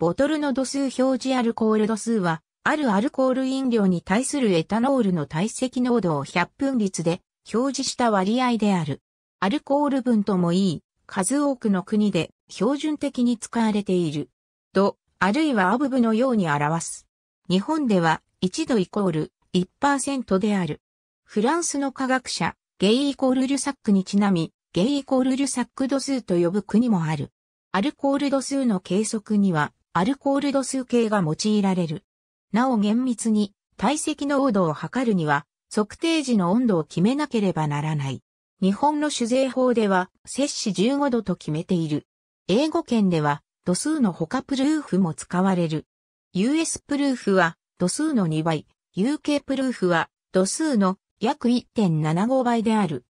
ボトルの度数表示アルコール度数は、あるアルコール飲料に対するエタノールの体積濃度を100分率で表示した割合である。アルコール分ともいい、数多くの国で標準的に使われている。度、あるいはアブブのように表す。日本では1度イコール1%である。フランスの科学者、ゲイイコールルサックにちなみ、ゲイイコールルサック度数と呼ぶ国もある。アルコール度数の計測にはアルコール度数計が用いられる。なお厳密に体積の温度を測るには測定時の温度を決めなければならない。日本の酒税法では摂氏15度と決めている。英語圏では度数の他プルーフも使われる。US プルーフは度数の2倍、UK プルーフは度数の約1.75倍である。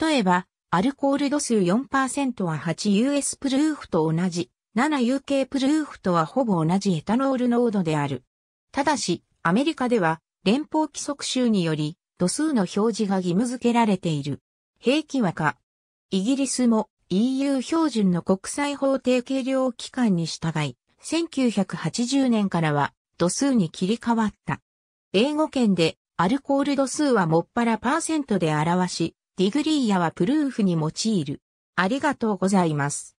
例えば、アルコール度数4%は 8US プルーフと同じ。7UK プルーフとはほぼ同じエタノール濃度である。ただし、アメリカでは連邦規則州により度数の表示が義務付けられている。兵器はか。イギリスも EU 標準の国際法定計量機関に従い、1980年からは度数に切り替わった。英語圏でアルコール度数はもっぱらパーセントで表し、ディグリーアはプルーフに用いる。ありがとうございます。